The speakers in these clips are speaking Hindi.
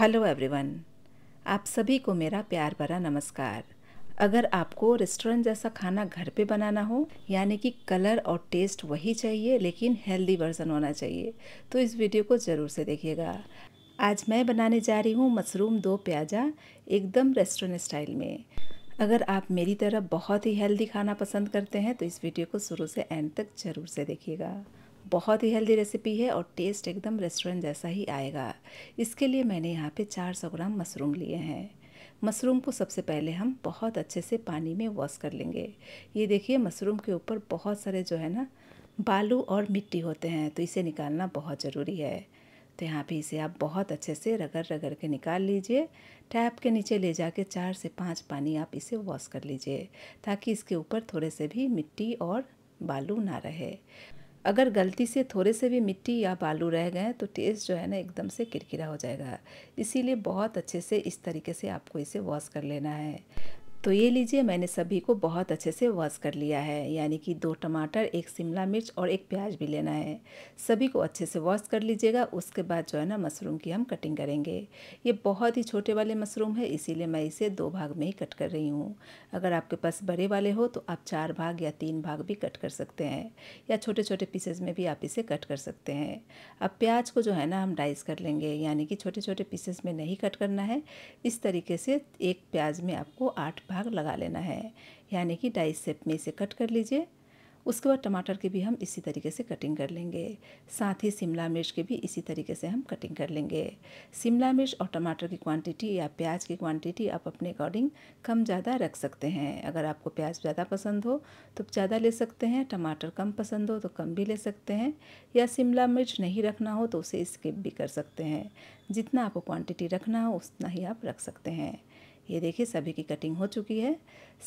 हेलो एवरीवन आप सभी को मेरा प्यार भरा नमस्कार अगर आपको रेस्टोरेंट जैसा खाना घर पे बनाना हो यानी कि कलर और टेस्ट वही चाहिए लेकिन हेल्दी वर्जन होना चाहिए तो इस वीडियो को ज़रूर से देखिएगा आज मैं बनाने जा रही हूँ मशरूम दो प्याजा एकदम रेस्टोरेंट स्टाइल में अगर आप मेरी तरह बहुत ही हेल्दी खाना पसंद करते हैं तो इस वीडियो को शुरू से एंड तक ज़रूर से देखिएगा बहुत ही हेल्दी रेसिपी है और टेस्ट एकदम रेस्टोरेंट जैसा ही आएगा इसके लिए मैंने यहाँ पे 400 ग्राम मशरूम लिए हैं मशरूम को सबसे पहले हम बहुत अच्छे से पानी में वॉश कर लेंगे ये देखिए मशरूम के ऊपर बहुत सारे जो है ना बालू और मिट्टी होते हैं तो इसे निकालना बहुत ज़रूरी है तो यहाँ पे इसे आप बहुत अच्छे से रगड़ रगड़ के निकाल लीजिए टैप के नीचे ले जाके चार से पाँच पानी आप इसे वॉश कर लीजिए ताकि इसके ऊपर थोड़े से भी मिट्टी और बालू ना रहे अगर गलती से थोड़े से भी मिट्टी या बालू रह गए तो टेस्ट जो है ना एकदम से किरकिरा हो जाएगा इसीलिए बहुत अच्छे से इस तरीके से आपको इसे वॉश कर लेना है तो ये लीजिए मैंने सभी को बहुत अच्छे से वॉश कर लिया है यानी कि दो टमाटर एक शिमला मिर्च और एक प्याज भी लेना है सभी को अच्छे से वॉश कर लीजिएगा उसके बाद जो है ना मशरूम की हम कटिंग करेंगे ये बहुत ही छोटे वाले मशरूम है इसीलिए मैं इसे दो भाग में ही कट कर रही हूँ अगर आपके पास बड़े वाले हो तो आप चार भाग या तीन भाग भी कट कर सकते हैं या छोटे छोटे पीसेज में भी आप इसे कट कर सकते हैं अब प्याज को जो है ना हम डाइस कर लेंगे यानी कि छोटे छोटे पीसेस में नहीं कट करना है इस तरीके से एक प्याज में आपको आठ भाग लगा लेना है यानी कि डाइस सेप में इसे कट कर लीजिए उसके बाद टमाटर की भी हम इसी तरीके से कटिंग कर लेंगे साथ ही शिमला मिर्च की भी इसी तरीके से हम कटिंग कर लेंगे शिमला मिर्च और टमाटर की क्वांटिटी या प्याज की क्वांटिटी आप अपने अकॉर्डिंग कम ज़्यादा रख सकते हैं अगर आपको प्याज ज़्यादा पसंद हो तो ज़्यादा ले सकते हैं टमाटर कम पसंद हो तो कम भी ले सकते हैं या शिमला मिर्च नहीं रखना हो तो उसे स्किप भी कर सकते हैं जितना आपको क्वान्टिटी रखना हो उतना ही आप रख सकते हैं ये देखिए सभी की कटिंग हो चुकी है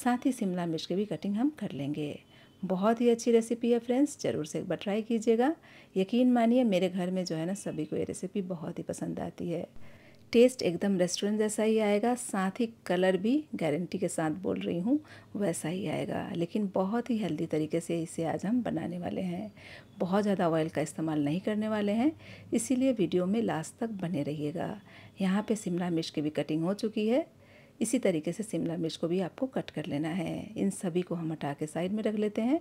साथ ही शिमला मिर्च की भी कटिंग हम कर लेंगे बहुत ही अच्छी रेसिपी है फ्रेंड्स ज़रूर से एक बार ट्राई कीजिएगा यकीन मानिए मेरे घर में जो है ना सभी को ये रेसिपी बहुत ही पसंद आती है टेस्ट एकदम रेस्टोरेंट जैसा ही आएगा साथ ही कलर भी गारंटी के साथ बोल रही हूँ वैसा ही आएगा लेकिन बहुत ही हेल्दी तरीके से इसे आज हम बनाने वाले हैं बहुत ज़्यादा ऑयल का इस्तेमाल नहीं करने वाले हैं इसीलिए वीडियो में लास्ट तक बने रहिएगा यहाँ पे शिमला मिर्च की भी कटिंग हो चुकी है इसी तरीके से शिमला मिर्च को भी आपको कट कर लेना है इन सभी को हम हटा के साइड में रख लेते हैं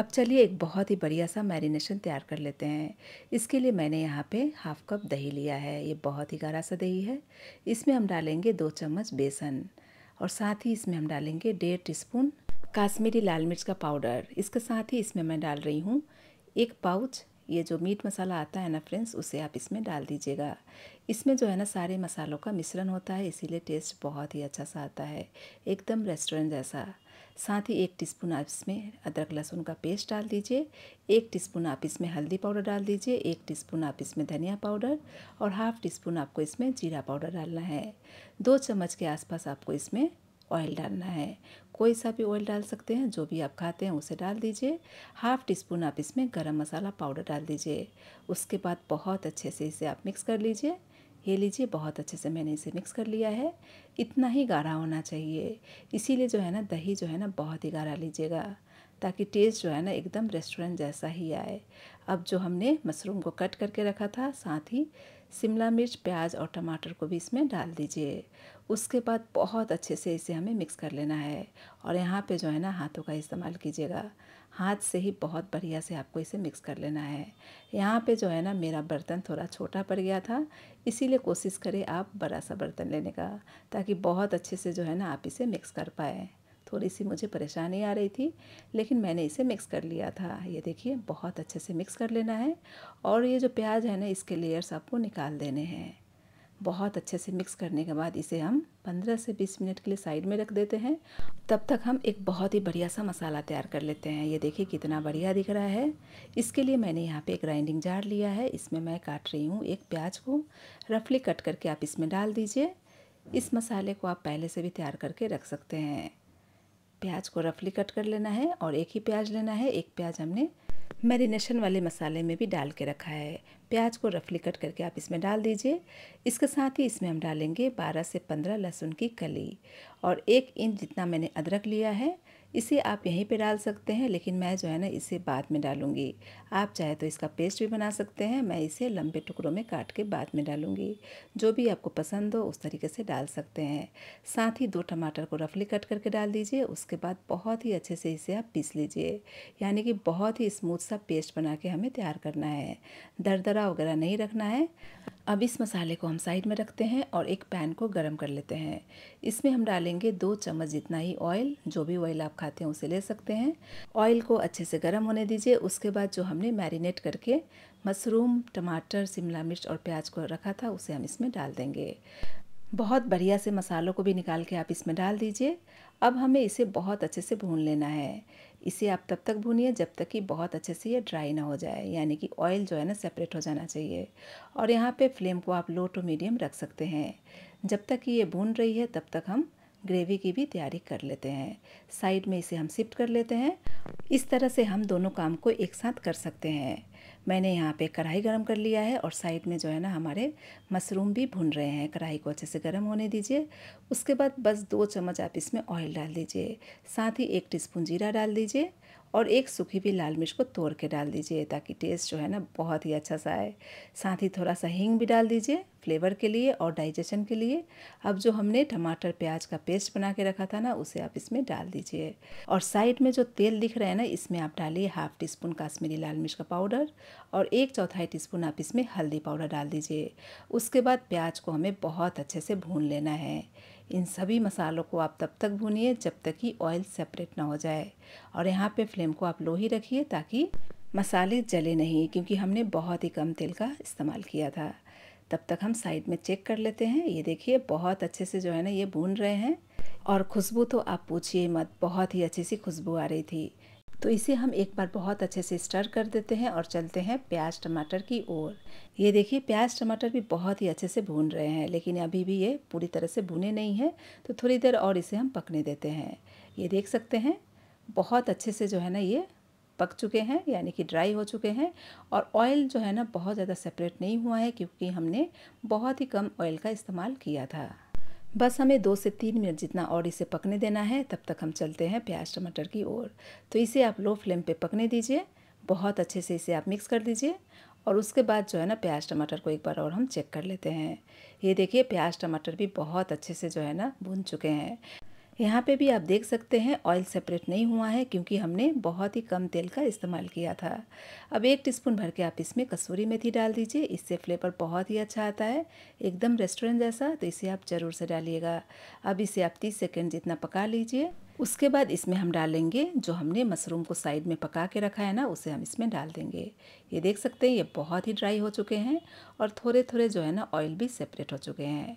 अब चलिए एक बहुत ही बढ़िया सा मैरिनेशन तैयार कर लेते हैं इसके लिए मैंने यहाँ पे हाफ कप दही लिया है ये बहुत ही गारा सा दही है इसमें हम डालेंगे दो चम्मच बेसन और साथ ही इसमें हम डालेंगे डेढ़ स्पून काश्मीरी लाल मिर्च का पाउडर इसके साथ ही इसमें मैं डाल रही हूँ एक पाउच ये जो मीट मसाला आता है ना फ्रेंड्स उसे आप इसमें डाल दीजिएगा इसमें जो है ना सारे मसालों का मिश्रण होता है इसीलिए टेस्ट बहुत ही अच्छा सा आता है एकदम रेस्टोरेंट जैसा साथ ही एक टीस्पून आप इसमें अदरक लहसुन का पेस्ट डाल दीजिए एक टीस्पून आप इसमें हल्दी पाउडर डाल दीजिए एक टीस्पून आप इसमें धनिया पाउडर और हाफ़ टी स्पून आपको इसमें जीरा पाउडर डालना है दो चम्मच के आसपास आपको इसमें ऑयल डालना है कोई सा भी ऑयल डाल सकते हैं जो भी आप खाते हैं उसे डाल दीजिए हाफ़ टी स्पून आप इसमें गरम मसाला पाउडर डाल दीजिए उसके बाद बहुत अच्छे से इसे आप मिक्स कर लीजिए ये लीजिए बहुत अच्छे से मैंने इसे मिक्स कर लिया है इतना ही गाढ़ा होना चाहिए इसीलिए जो है ना दही जो है ना बहुत ही गाढ़ा लीजिएगा ताकि टेस्ट जो है ना एकदम रेस्टोरेंट जैसा ही आए अब जो हमने मशरूम को कट करके रखा था साथ ही शिमला मिर्च प्याज और टमाटर को भी इसमें डाल दीजिए उसके बाद बहुत अच्छे से इसे हमें मिक्स कर लेना है और यहाँ पे जो है ना हाथों का इस्तेमाल कीजिएगा हाथ से ही बहुत बढ़िया से आपको इसे मिक्स कर लेना है यहाँ पे जो है ना मेरा बर्तन थोड़ा छोटा पड़ गया था इसीलिए कोशिश करें आप बड़ा सा बर्तन लेने का ताकि बहुत अच्छे से जो है ना आप इसे मिक्स कर पाएँ थोड़ी सी मुझे परेशानी आ रही थी लेकिन मैंने इसे मिक्स कर लिया था ये देखिए बहुत अच्छे से मिक्स कर लेना है और ये जो प्याज है ना इसके लेयर्स आपको निकाल देने हैं बहुत अच्छे से मिक्स करने के बाद इसे हम 15 से 20 मिनट के लिए साइड में रख देते हैं तब तक हम एक बहुत ही बढ़िया सा मसाला तैयार कर लेते हैं ये देखिए कितना बढ़िया दिख रहा है इसके लिए मैंने यहाँ पे एक ग्राइंडिंग जार लिया है इसमें मैं काट रही हूँ एक प्याज को रफली कट करके आप इसमें डाल दीजिए इस मसाले को आप पहले से भी तैयार करके रख सकते हैं प्याज को रफली कट कर लेना है और एक ही प्याज लेना है एक प्याज हमने मैरिनेशन वाले मसाले में भी डाल के रखा है प्याज को रफली कट करके आप इसमें डाल दीजिए इसके साथ ही इसमें हम डालेंगे 12 से 15 लहसुन की कली और एक इंच जितना मैंने अदरक लिया है इसे आप यहीं पे डाल सकते हैं लेकिन मैं जो है ना इसे बाद में डालूंगी आप चाहे तो इसका पेस्ट भी बना सकते हैं मैं इसे लंबे टुकड़ों में काट के बाद में डालूंगी जो भी आपको पसंद हो उस तरीके से डाल सकते हैं साथ ही दो टमाटर को रफली कट करके डाल दीजिए उसके बाद बहुत ही अच्छे से इसे आप पीस लीजिए यानी कि बहुत ही स्मूथ सा पेस्ट बना के हमें तैयार करना है दरदरा वगैरह नहीं रखना है अब इस मसाले को हम साइड में रखते हैं और एक पैन को गरम कर लेते हैं इसमें हम डालेंगे दो चम्मच जितना ही ऑयल जो भी ऑयल आप खाते हैं उसे ले सकते हैं ऑयल को अच्छे से गर्म होने दीजिए उसके बाद जो हमने मैरिनेट करके मशरूम टमाटर शिमला मिर्च और प्याज को रखा था उसे हम इसमें डाल देंगे बहुत बढ़िया से मसालों को भी निकाल के आप इसमें डाल दीजिए अब हमें इसे बहुत अच्छे से भून लेना है इसे आप तब तक भूनिए जब तक कि बहुत अच्छे से ये ड्राई ना हो जाए यानी कि ऑयल जो है ना सेपरेट हो जाना चाहिए और यहाँ पे फ्लेम को आप लो टू मीडियम रख सकते हैं जब तक कि ये भून रही है तब तक हम ग्रेवी की भी तैयारी कर लेते हैं साइड में इसे हम शिफ्ट कर लेते हैं इस तरह से हम दोनों काम को एक साथ कर सकते हैं मैंने यहाँ पे कढ़ाई गरम कर लिया है और साइड में जो है ना हमारे मशरूम भी भुन रहे हैं कढ़ाई को अच्छे से गर्म होने दीजिए उसके बाद बस दो चम्मच आप इसमें ऑयल डाल दीजिए साथ ही एक टीस्पून जीरा डाल दीजिए और एक सूखी भी लाल मिर्च को तोड़ के डाल दीजिए ताकि टेस्ट जो है ना बहुत ही अच्छा सा आए साथ ही थोड़ा सा हींग भी डाल दीजिए फ्लेवर के लिए और डाइजेशन के लिए अब जो हमने टमाटर प्याज का पेस्ट बना के रखा था ना उसे आप इसमें डाल दीजिए और साइड में जो तेल दिख रहा है ना इसमें आप डालिए हाफ टी स्पून काश्मीरी लाल मिर्च का पाउडर और एक चौथाई टी स्पून आप इसमें हल्दी पाउडर डाल दीजिए उसके बाद प्याज को हमें बहुत अच्छे से भून लेना है इन सभी मसालों को आप तब तक भूनिए जब तक कि ऑयल सेपरेट ना हो जाए और यहाँ पे फ्लेम को आप लो ही रखिए ताकि मसाले जले नहीं क्योंकि हमने बहुत ही कम तेल का इस्तेमाल किया था तब तक हम साइड में चेक कर लेते हैं ये देखिए बहुत अच्छे से जो है ना ये भून रहे हैं और खुशबू तो आप पूछिए मत बहुत ही अच्छी सी खुशबू आ रही थी तो इसे हम एक बार बहुत अच्छे से स्टर कर देते हैं और चलते हैं प्याज टमाटर की ओर ये देखिए प्याज टमाटर भी बहुत ही अच्छे से भून रहे हैं लेकिन अभी भी ये पूरी तरह से भुने नहीं हैं तो थोड़ी देर और इसे हम पकने देते हैं ये देख सकते हैं बहुत अच्छे से जो है ना ये पक चुके हैं यानी कि ड्राई हो चुके हैं और ऑयल जो है ना बहुत ज़्यादा सेपरेट नहीं हुआ है क्योंकि हमने बहुत ही कम ऑयल का इस्तेमाल किया था बस हमें दो से तीन मिनट जितना और इसे पकने देना है तब तक हम चलते हैं प्याज टमाटर की ओर तो इसे आप लो फ्लेम पे पकने दीजिए बहुत अच्छे से इसे आप मिक्स कर दीजिए और उसके बाद जो है ना प्याज टमाटर को एक बार और हम चेक कर लेते हैं ये देखिए प्याज टमाटर भी बहुत अच्छे से जो है ना भुन चुके हैं यहाँ पे भी आप देख सकते हैं ऑयल सेपरेट नहीं हुआ है क्योंकि हमने बहुत ही कम तेल का इस्तेमाल किया था अब एक टीस्पून भर के आप इसमें कसूरी मेथी डाल दीजिए इससे फ्लेवर बहुत ही अच्छा आता है एकदम रेस्टोरेंट जैसा तो इसे आप ज़रूर से डालिएगा अब इसे आप तीस सेकेंड जितना पका लीजिए उसके बाद इसमें हम डालेंगे जो हमने मशरूम को साइड में पका के रखा है ना उसे हम इसमें डाल देंगे ये देख सकते हैं ये बहुत ही ड्राई हो चुके हैं और थोड़े थोड़े जो है ना ऑयल भी सेपरेट हो चुके हैं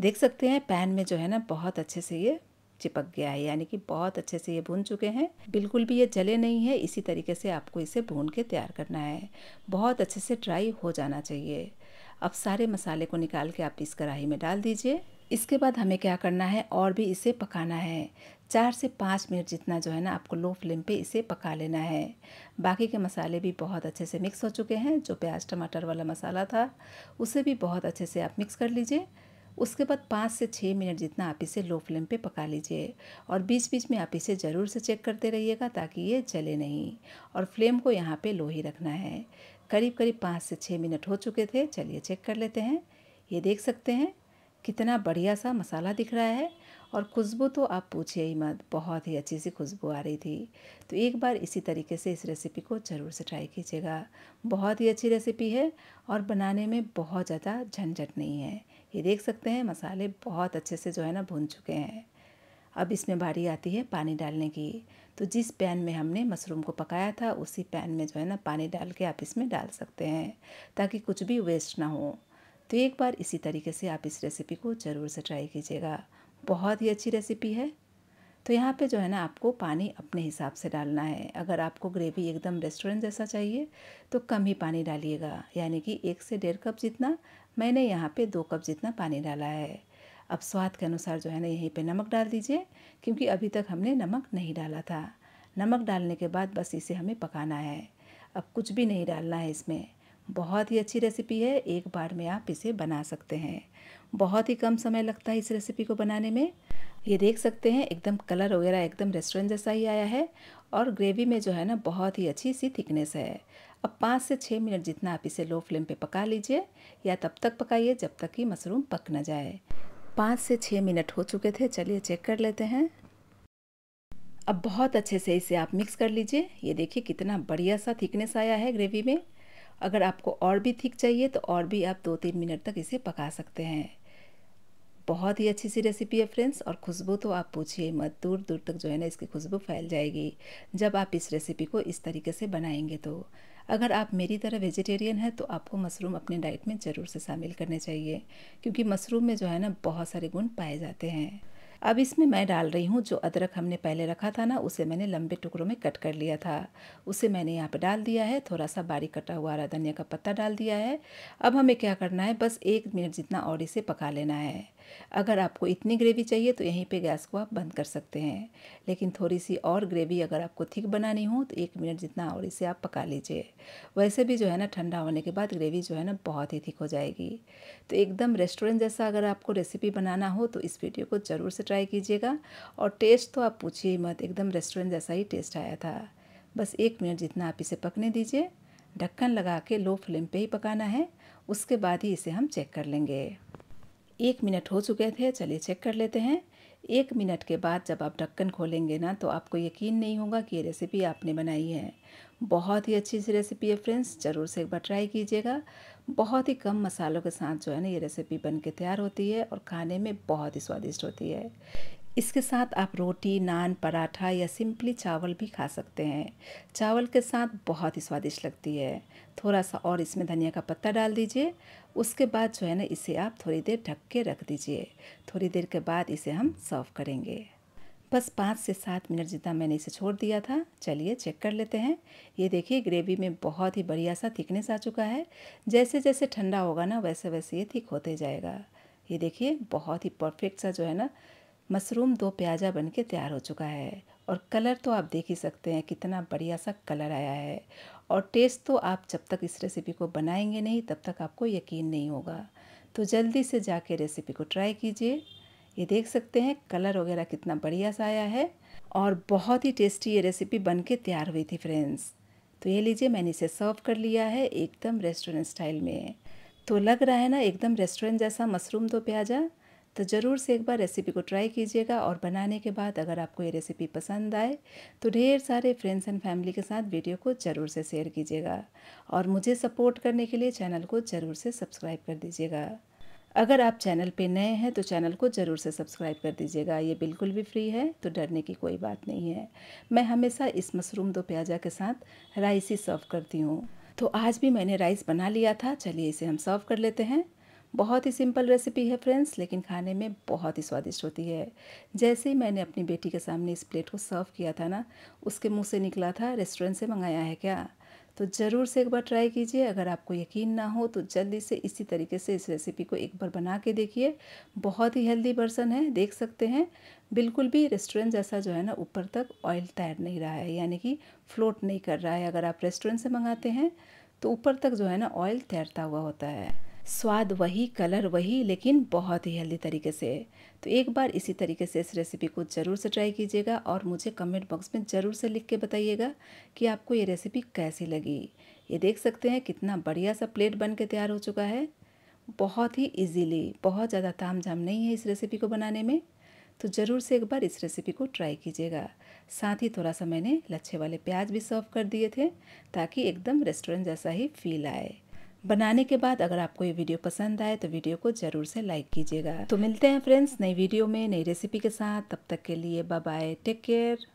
देख सकते हैं पैन में जो है ना बहुत अच्छे से ये चिपक गया है यानी कि बहुत अच्छे से ये भून चुके हैं बिल्कुल भी ये जले नहीं है इसी तरीके से आपको इसे भून के तैयार करना है बहुत अच्छे से ड्राई हो जाना चाहिए अब सारे मसाले को निकाल के आप इस कढ़ाई में डाल दीजिए इसके बाद हमें क्या करना है और भी इसे पकाना है चार से पाँच मिनट जितना जो है ना आपको लो फ्लेम पे इसे पका लेना है बाकी के मसाले भी बहुत अच्छे से मिक्स हो चुके हैं जो प्याज टमाटर वाला मसाला था उसे भी बहुत अच्छे से आप मिक्स कर लीजिए उसके बाद पाँच से छः मिनट जितना आप इसे लो फ्लेम पे पका लीजिए और बीच बीच में आप इसे ज़रूर से चेक करते रहिएगा ताकि ये जले नहीं और फ्लेम को यहाँ पे लो ही रखना है करीब करीब पाँच से छः मिनट हो चुके थे चलिए चेक कर लेते हैं ये देख सकते हैं कितना बढ़िया सा मसाला दिख रहा है और खुशबू तो आप पूछिए ही मत बहुत ही अच्छी सी खुशबू आ रही थी तो एक बार इसी तरीके से इस रेसिपी को ज़रूर से ट्राई कीजिएगा बहुत ही अच्छी रेसिपी है और बनाने में बहुत ज़्यादा झंझट नहीं है ये देख सकते हैं मसाले बहुत अच्छे से जो है ना भून चुके हैं अब इसमें बारी आती है पानी डालने की तो जिस पैन में हमने मशरूम को पकाया था उसी पैन में जो है ना पानी डाल के आप इसमें डाल सकते हैं ताकि कुछ भी वेस्ट ना हो तो एक बार इसी तरीके से आप इस रेसिपी को ज़रूर से ट्राई कीजिएगा बहुत ही अच्छी रेसिपी है तो यहाँ पे जो है ना आपको पानी अपने हिसाब से डालना है अगर आपको ग्रेवी एकदम रेस्टोरेंट जैसा चाहिए तो कम ही पानी डालिएगा यानी कि एक से डेढ़ कप जितना मैंने यहाँ पे दो कप जितना पानी डाला है अब स्वाद के अनुसार जो है ना यहीं पे नमक डाल दीजिए क्योंकि अभी तक हमने नमक नहीं डाला था नमक डालने के बाद बस इसे हमें पकाना है अब कुछ भी नहीं डालना है इसमें बहुत ही अच्छी रेसिपी है एक बार में आप इसे बना सकते हैं बहुत ही कम समय लगता है इस रेसिपी को बनाने में ये देख सकते हैं एकदम कलर वगैरह एकदम रेस्टोरेंट जैसा ही आया है और ग्रेवी में जो है ना बहुत ही अच्छी सी थिकनेस है अब पाँच से छः मिनट जितना आप इसे लो फ्लेम पे पका लीजिए या तब तक पकाइए जब तक कि मशरूम पक ना जाए पाँच से छः मिनट हो चुके थे चलिए चेक कर लेते हैं अब बहुत अच्छे से इसे आप मिक्स कर लीजिए ये देखिए कितना बढ़िया सा थिकनेस आया है ग्रेवी में अगर आपको और भी थिक चाहिए तो और भी आप दो तीन मिनट तक इसे पका सकते हैं बहुत ही अच्छी सी रेसिपी है फ्रेंड्स और खुशबू तो आप पूछिए मत दूर दूर तक जो है ना इसकी खुशबू फैल जाएगी जब आप इस रेसिपी को इस तरीके से बनाएंगे तो अगर आप मेरी तरह वेजिटेरियन हैं तो आपको मशरूम अपने डाइट में ज़रूर से शामिल करने चाहिए क्योंकि मशरूम में जो है ना बहुत सारे गुण पाए जाते हैं अब इसमें मैं डाल रही हूँ जो अदरक हमने पहले रखा था ना उसे मैंने लंबे टुकड़ों में कट कर लिया था उसे मैंने यहाँ पर डाल दिया है थोड़ा सा बारीक कटा हुआ हरा धनिया का पत्ता डाल दिया है अब हमें क्या करना है बस एक मिनट जितना और इसे पका लेना है अगर आपको इतनी ग्रेवी चाहिए तो यहीं पे गैस को आप बंद कर सकते हैं लेकिन थोड़ी सी और ग्रेवी अगर आपको थिक बनानी हो तो एक मिनट जितना और इसे आप पका लीजिए वैसे भी जो है ना ठंडा होने के बाद ग्रेवी जो है ना बहुत ही थिक हो जाएगी तो एकदम रेस्टोरेंट जैसा अगर आपको रेसिपी बनाना हो तो इस वीडियो को ज़रूर से ट्राई कीजिएगा और टेस्ट तो आप पूछिए मत एकदम रेस्टोरेंट जैसा ही टेस्ट आया था बस एक मिनट जितना आप इसे पकने दीजिए ढक्कन लगा के लो फ्लेम पे ही पकाना है उसके बाद ही इसे हम चेक कर लेंगे एक मिनट हो चुके थे चलिए चेक कर लेते हैं एक मिनट के बाद जब आप ढक्कन खोलेंगे ना तो आपको यकीन नहीं होगा कि ये रेसिपी आपने बनाई है बहुत ही अच्छी सी रेसिपी है फ्रेंड्स ज़रूर से एक बार ट्राई कीजिएगा बहुत ही कम मसालों के साथ जो है ना ये रेसिपी बन के तैयार होती है और खाने में बहुत ही स्वादिष्ट होती है इसके साथ आप रोटी नान पराठा या सिंपली चावल भी खा सकते हैं चावल के साथ बहुत ही स्वादिष्ट लगती है थोड़ा सा और इसमें धनिया का पत्ता डाल दीजिए उसके बाद जो है ना इसे आप थोड़ी देर ढक के रख दीजिए थोड़ी देर के बाद इसे हम सर्व करेंगे बस पाँच से सात मिनट जितना मैंने इसे छोड़ दिया था चलिए चेक कर लेते हैं ये देखिए ग्रेवी में बहुत ही बढ़िया सा थिकनेस आ चुका है जैसे जैसे ठंडा होगा ना वैसे वैसे ये थिक होते जाएगा ये देखिए बहुत ही परफेक्ट सा जो है ना मशरूम दो प्याजा बन के तैयार हो चुका है और कलर तो आप देख ही सकते हैं कितना बढ़िया सा कलर आया है और टेस्ट तो आप जब तक इस रेसिपी को बनाएंगे नहीं तब तक आपको यकीन नहीं होगा तो जल्दी से जाके रेसिपी को ट्राई कीजिए ये देख सकते हैं कलर वगैरह कितना बढ़िया सा आया है और बहुत ही टेस्टी ये रेसिपी बन के तैयार हुई थी फ्रेंड्स तो ये लीजिए मैंने इसे सर्व कर लिया है एकदम रेस्टोरेंट स्टाइल में तो लग रहा है ना एकदम रेस्टोरेंट जैसा मशरूम दो प्याजा तो ज़रूर से एक बार रेसिपी को ट्राई कीजिएगा और बनाने के बाद अगर आपको ये रेसिपी पसंद आए तो ढेर सारे फ्रेंड्स एंड फैमिली के साथ वीडियो को ज़रूर से शेयर कीजिएगा और मुझे सपोर्ट करने के लिए चैनल को ज़रूर से सब्सक्राइब कर दीजिएगा अगर आप चैनल पे नए हैं तो चैनल को ज़रूर से सब्सक्राइब कर दीजिएगा ये बिल्कुल भी फ्री है तो डरने की कोई बात नहीं है मैं हमेशा इस मशरूम दो प्याजा के साथ राइस ही सर्व करती हूँ तो आज भी मैंने राइस बना लिया था चलिए इसे हम सर्व कर लेते हैं बहुत ही सिंपल रेसिपी है फ्रेंड्स लेकिन खाने में बहुत ही स्वादिष्ट होती है जैसे ही मैंने अपनी बेटी के सामने इस प्लेट को सर्व किया था ना उसके मुंह से निकला था रेस्टोरेंट से मंगाया है क्या तो ज़रूर से एक बार ट्राई कीजिए अगर आपको यकीन ना हो तो जल्दी से इसी तरीके से इस रेसिपी को एक बार बना के देखिए बहुत ही हेल्दी पर्सन है देख सकते हैं बिल्कुल भी रेस्टोरेंट जैसा जो है ना ऊपर तक ऑयल तैर नहीं रहा है यानी कि फ्लोट नहीं कर रहा है अगर आप रेस्टोरेंट से मंगाते हैं तो ऊपर तक जो है ना ऑयल तैरता हुआ होता है स्वाद वही कलर वही लेकिन बहुत ही हेल्दी तरीके से तो एक बार इसी तरीके से इस रेसिपी को ज़रूर से ट्राई कीजिएगा और मुझे कमेंट बॉक्स में ज़रूर से लिख के बताइएगा कि आपको ये रेसिपी कैसी लगी ये देख सकते हैं कितना बढ़िया सा प्लेट बन के तैयार हो चुका है बहुत ही इजीली बहुत ज़्यादा ताम झाम नहीं है इस रेसिपी को बनाने में तो ज़रूर से एक बार इस रेसिपी को ट्राई कीजिएगा साथ ही थोड़ा सा मैंने लच्छे वाले प्याज भी सर्व कर दिए थे ताकि एकदम रेस्टोरेंट जैसा ही फील आए बनाने के बाद अगर आपको ये वीडियो पसंद आए तो वीडियो को ज़रूर से लाइक कीजिएगा तो मिलते हैं फ्रेंड्स नई वीडियो में नई रेसिपी के साथ तब तक के लिए बाय टेक केयर